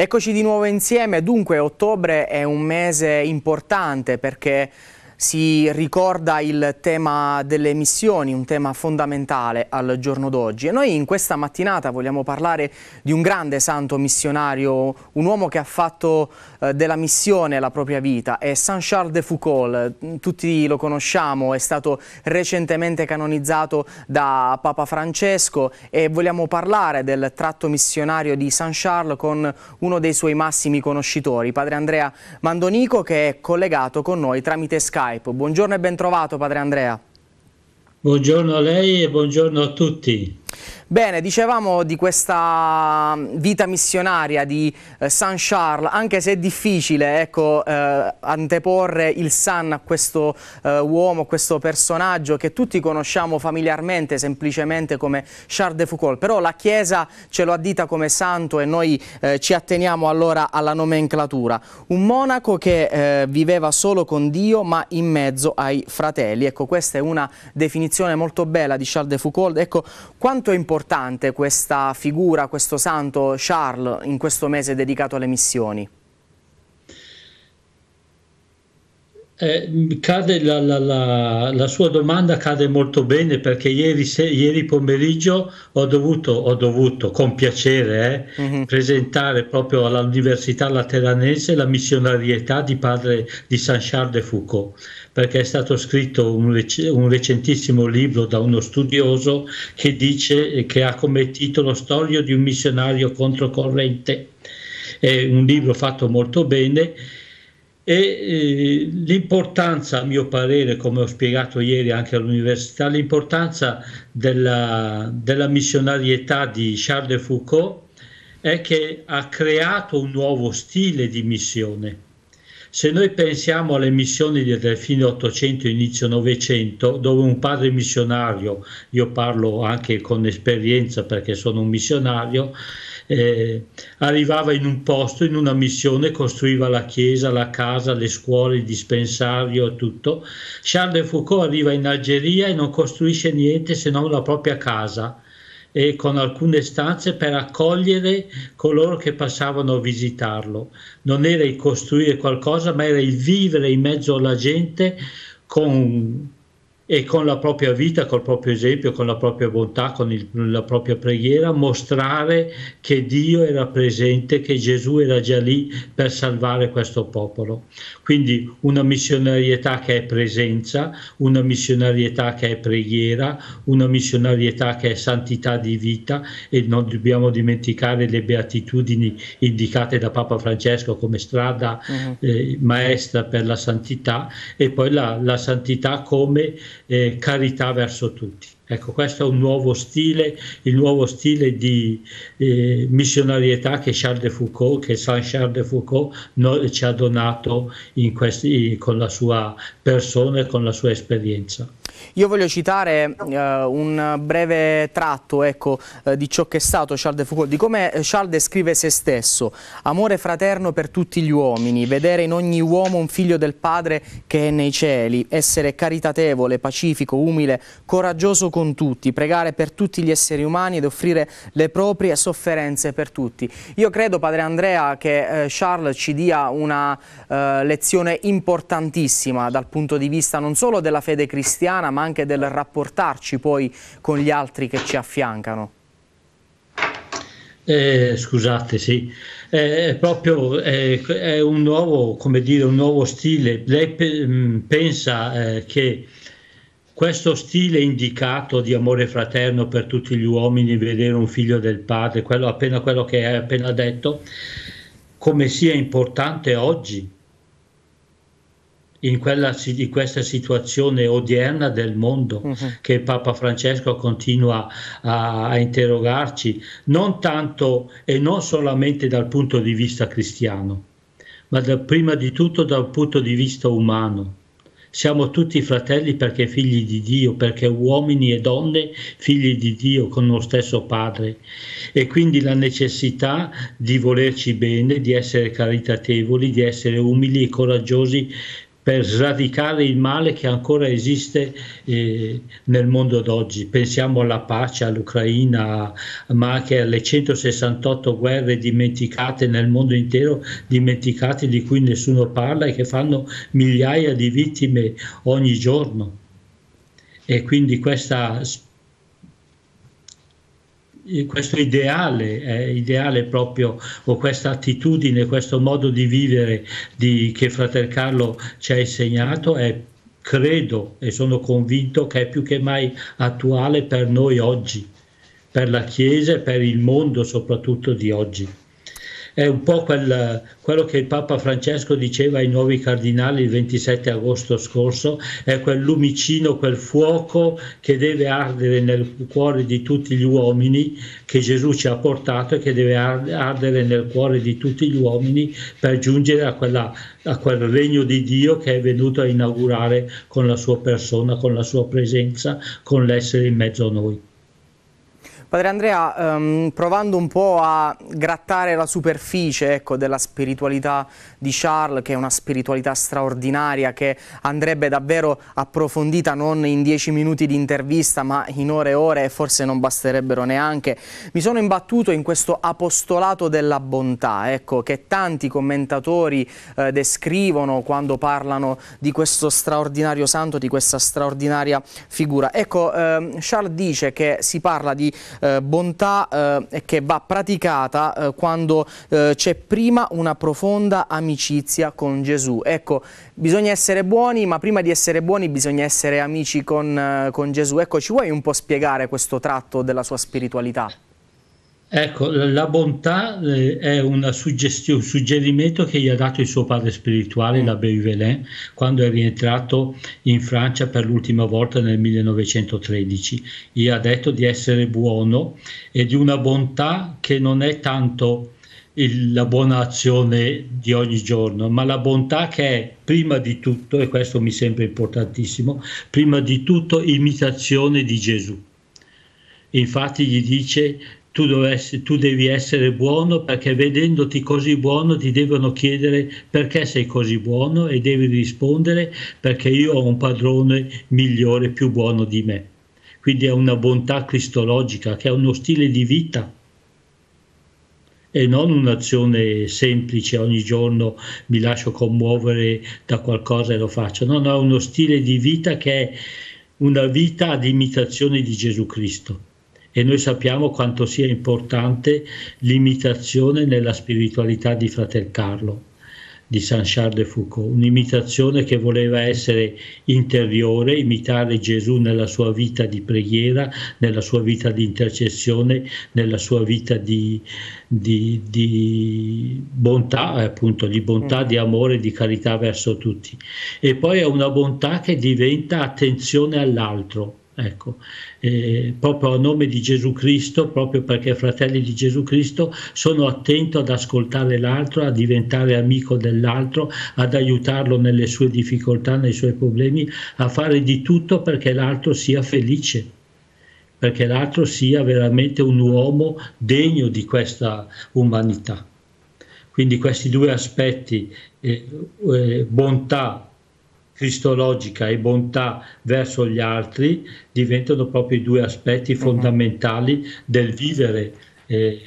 Eccoci di nuovo insieme, dunque ottobre è un mese importante perché si ricorda il tema delle missioni, un tema fondamentale al giorno d'oggi e noi in questa mattinata vogliamo parlare di un grande santo missionario, un uomo che ha fatto eh, della missione alla propria vita è Saint-Charles de Foucault, tutti lo conosciamo, è stato recentemente canonizzato da Papa Francesco e vogliamo parlare del tratto missionario di Saint-Charles con uno dei suoi massimi conoscitori, padre Andrea Mandonico che è collegato con noi tramite Skype. Buongiorno e bentrovato padre Andrea. Buongiorno a lei e buongiorno a tutti. Bene, dicevamo di questa mm, vita missionaria di eh, San Charles, anche se è difficile ecco, eh, anteporre il San a questo eh, uomo, a questo personaggio che tutti conosciamo familiarmente, semplicemente come Charles de Foucault, però la Chiesa ce lo ha dita come santo e noi eh, ci atteniamo allora alla nomenclatura. Un monaco che eh, viveva solo con Dio ma in mezzo ai fratelli, ecco questa è una definizione molto bella di Charles de Foucault, ecco, quando quanto è importante questa figura, questo santo Charles in questo mese dedicato alle missioni? eh, cade la, la, la, la, sua domanda cade molto bene perché ieri, se, ieri pomeriggio ho dovuto, ho dovuto con piacere eh, mm-hmm. presentare proprio all'Università Lateranese la missionarietà di padre di Saint Charles de Foucault perché è stato scritto un, rec- un recentissimo libro da uno studioso che dice che ha come titolo Storia di un missionario controcorrente è un libro fatto molto bene e eh, l'importanza, a mio parere, come ho spiegato ieri anche all'università, l'importanza della, della missionarietà di Charles de Foucault è che ha creato un nuovo stile di missione. Se noi pensiamo alle missioni del fine 800 inizio 900, dove un padre missionario, io parlo anche con esperienza perché sono un missionario, eh, arrivava in un posto, in una missione, costruiva la chiesa, la casa, le scuole, il dispensario, tutto. Charles de Foucault arriva in Algeria e non costruisce niente se non la propria casa e con alcune stanze per accogliere coloro che passavano a visitarlo. Non era il costruire qualcosa, ma era il vivere in mezzo alla gente con e con la propria vita, col proprio esempio, con la propria bontà, con il, la propria preghiera, mostrare che Dio era presente, che Gesù era già lì per salvare questo popolo. Quindi una missionarietà che è presenza, una missionarietà che è preghiera, una missionarietà che è santità di vita e non dobbiamo dimenticare le beatitudini indicate da Papa Francesco come strada mm-hmm. eh, maestra per la santità e poi la, la santità come eh, carità verso tutti. Ecco, questo è un nuovo stile, il nuovo stile di eh, missionarietà che Charles de Foucault, che Saint Charles de Foucault no, ci ha donato questi, con la sua persona e con la sua esperienza. Io voglio citare eh, un breve tratto ecco, eh, di ciò che è stato Charles de Foucault, di come eh, Charles descrive se stesso. Amore fraterno per tutti gli uomini, vedere in ogni uomo un figlio del padre che è nei cieli, essere caritatevole, pacifico, umile, coraggioso con tutti, pregare per tutti gli esseri umani ed offrire le proprie sofferenze per tutti. Io credo, padre Andrea, che eh, Charles ci dia una eh, lezione importantissima dal punto di vista non solo della fede cristiana, italiana ma anche del rapportarci poi con gli altri che ci affiancano. Eh, scusate, sì, eh, è proprio eh, è un, nuovo, dire, un nuovo, stile. Lei pe mh, mm, pensa eh, che questo stile indicato di amore fraterno per tutti gli uomini, vedere un figlio del padre, quello, appena quello che hai appena detto, come sia importante oggi in, quella, in, questa situazione odierna del mondo uh-huh. che Papa Francesco continua a, a, interrogarci, non tanto e non solamente dal punto di vista cristiano, ma da, prima di tutto dal punto di vista umano. Siamo tutti fratelli perché figli di Dio, perché uomini e donne figli di Dio con lo stesso Padre. E quindi la necessità di volerci bene, di essere caritatevoli, di essere umili e coraggiosi per sradicare il male che ancora esiste eh, nel mondo d'oggi. Pensiamo alla pace, all'Ucraina, ma anche alle 168 guerre dimenticate nel mondo intero, dimenticate di cui nessuno parla e che fanno migliaia di vittime ogni giorno. E quindi questa questo ideale, eh, ideale proprio, o questa attitudine, questo modo di vivere di, che Frater Carlo ci ha insegnato è credo e sono convinto che è più che mai attuale per noi oggi, per la Chiesa e per il mondo soprattutto di oggi è un po' quel, quello che il Papa Francesco diceva ai nuovi cardinali il 27 agosto scorso, è quel lumicino, quel fuoco che deve ardere nel cuore di tutti gli uomini che Gesù ci ha portato e che deve ardere nel cuore di tutti gli uomini per giungere a, quella, a quel regno di Dio che è venuto a inaugurare con la sua persona, con la sua presenza, con l'essere in mezzo a noi. Padre Andrea, ehm, provando un po' a grattare la superficie ecco, della spiritualità di Charles, che è una spiritualità straordinaria, che andrebbe davvero approfondita non in dieci minuti di intervista, ma in ore e ore e forse non basterebbero neanche, mi sono imbattuto in questo apostolato della bontà, ecco, che tanti commentatori eh, descrivono quando parlano di questo straordinario santo, di questa straordinaria figura. Ecco, ehm, Charles dice che si parla di eh, bontà eh, che va praticata eh, quando eh, c'è prima una profonda amicizia con Gesù. Ecco, bisogna essere buoni, ma prima di essere buoni bisogna essere amici con, eh, con Gesù. Ecco, ci vuoi un po' spiegare questo tratto della sua spiritualità? Ecco, la bontà eh, è una un suggerimento che gli ha dato il suo padre spirituale, mm. l'abbé Velin, quando è rientrato in Francia per l'ultima volta nel 1913. Gli ha detto di essere buono e di una bontà che non è tanto il, la buona azione di ogni giorno, ma la bontà che è prima di tutto, e questo mi sembra importantissimo, prima di tutto imitazione di Gesù. Infatti gli dice tu, dovessi, tu devi essere buono perché vedendoti così buono ti devono chiedere perché sei così buono e devi rispondere perché io ho un padrone migliore, più buono di me. Quindi è una bontà cristologica che è uno stile di vita e non un'azione semplice ogni giorno mi lascio commuovere da qualcosa e lo faccio, no, no, è uno stile di vita che è una vita ad imitazione di Gesù Cristo e noi sappiamo quanto sia importante l'imitazione nella spiritualità di Fratel Carlo di Saint-Charles de Foucault, un'imitazione che voleva essere interiore, imitare Gesù nella sua vita di preghiera, nella sua vita di intercessione, nella sua vita di, di, di bontà, eh, appunto, di bontà, di amore, di carità verso tutti. E poi è una bontà che diventa attenzione all'altro, Ecco, eh, proprio a nome di Gesù Cristo, proprio perché fratelli di Gesù Cristo, sono attento ad ascoltare l'altro, a diventare amico dell'altro, ad aiutarlo nelle sue difficoltà, nei suoi problemi, a fare di tutto perché l'altro sia felice, perché l'altro sia veramente un uomo degno di questa umanità. Quindi questi due aspetti, eh, eh, bontà cristologica e bontà verso gli altri diventano proprio i due aspetti mhm. fondamentali del vivere eh,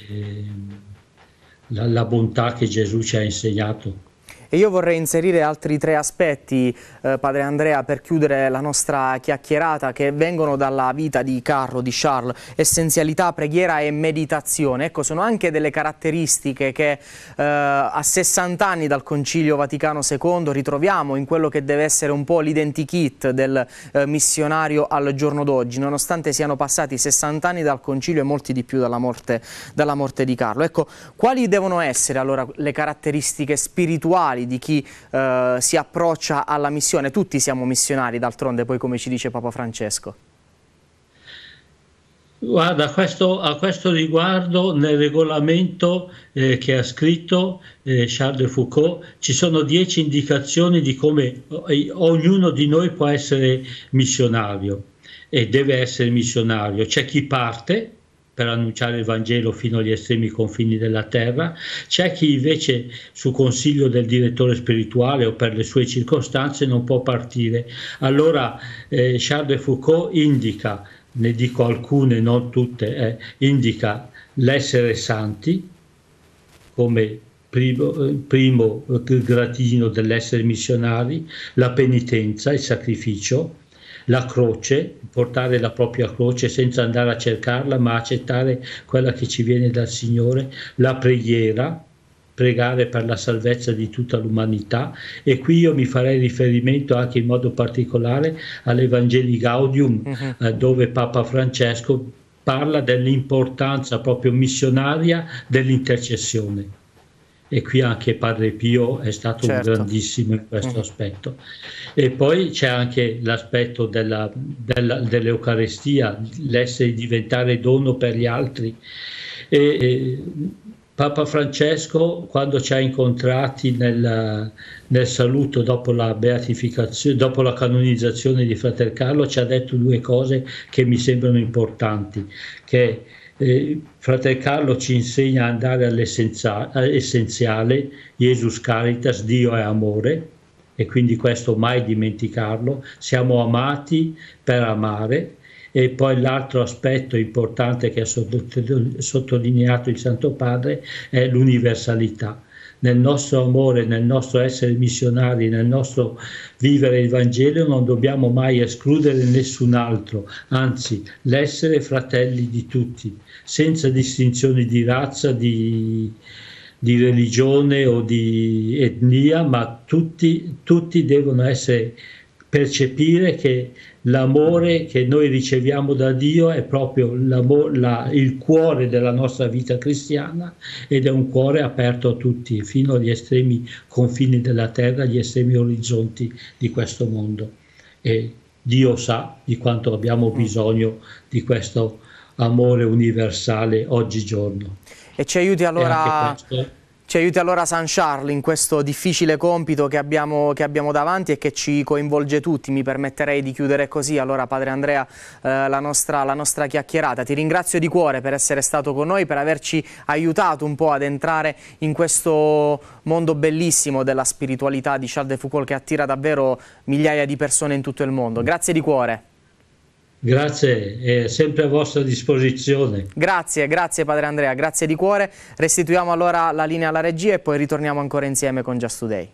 la, la bontà che Gesù ci ha insegnato. E io vorrei inserire altri tre aspetti, eh, padre Andrea, per chiudere la nostra chiacchierata, che vengono dalla vita di Carlo, di Charles, essenzialità, preghiera e meditazione. Ecco, sono anche delle caratteristiche che eh, a 60 anni dal Concilio Vaticano II ritroviamo in quello che deve essere un po' l'identikit del eh, missionario al giorno d'oggi, nonostante siano passati 60 anni dal Concilio e molti di più dalla morte, dalla morte di Carlo. Ecco, quali devono essere allora le caratteristiche spirituali missionari, di chi eh, si approccia alla missione. Tutti siamo missionari, d'altronde, poi come ci dice Papa Francesco. Guarda, questo, a questo riguardo nel regolamento eh, che ha scritto eh, Charles de Foucault ci sono dieci indicazioni di come eh, ognuno di noi può essere missionario e deve essere missionario. C'è chi parte, per annunciare il Vangelo fino agli estremi confini della terra, c'è chi invece su consiglio del direttore spirituale o per le sue circostanze non può partire. Allora eh, Charles de Foucault indica, ne dico alcune, non tutte, eh, indica l'essere santi come primo, eh, primo gradino dell'essere missionari, la penitenza, il sacrificio, la croce, portare la propria croce senza andare a cercarla, ma accettare quella che ci viene dal Signore, la preghiera, pregare per la salvezza di tutta l'umanità e qui io mi farei riferimento anche in modo particolare all'Evangeli Gaudium uh-huh. dove Papa Francesco parla dell'importanza proprio missionaria dell'intercessione e qui anche Padre Pio è stato certo. grandissimo in questo mm. aspetto. E poi c'è anche l'aspetto della, della, dell'Eucarestia, l'essere diventare dono per gli altri. E, e Papa Francesco, quando ci ha incontrati nel, nel saluto dopo la, dopo la canonizzazione di Frater Carlo, ci ha detto due cose che mi sembrano importanti, che eh, frate Carlo ci insegna ad andare all'essenziale, Jesus Caritas, Dio è amore, e quindi questo mai dimenticarlo, siamo amati per amare. E poi l'altro aspetto importante che ha sottolineato il Santo Padre è l'universalità nel nostro amore, nel nostro essere missionari, nel nostro vivere il Vangelo, non dobbiamo mai escludere nessun altro, anzi l'essere fratelli di tutti, senza distinzioni di razza, di, di religione o di etnia, ma tutti, tutti devono essere percepire che l'amore che noi riceviamo da Dio è proprio la, il cuore della nostra vita cristiana ed è un cuore aperto a tutti, fino agli estremi confini della terra, agli estremi orizzonti di questo mondo. E Dio sa di quanto abbiamo mm. bisogno di questo amore universale oggigiorno. E ci aiuti allora... E ci aiuti allora San Charles in questo difficile compito che abbiamo, che abbiamo, davanti e che ci coinvolge tutti. Mi permetterei di chiudere così, allora padre Andrea, eh, la, nostra, la, nostra, chiacchierata. Ti ringrazio di cuore per essere stato con noi, per averci aiutato un po' ad entrare in questo mondo bellissimo della spiritualità di Charles de Foucault che attira davvero migliaia di persone in tutto il mondo. Grazie di cuore. Grazie, è sempre a vostra disposizione. Grazie, grazie Padre Andrea, grazie di cuore. Restituiamo allora la linea alla regia e poi ritorniamo ancora insieme con Just Today.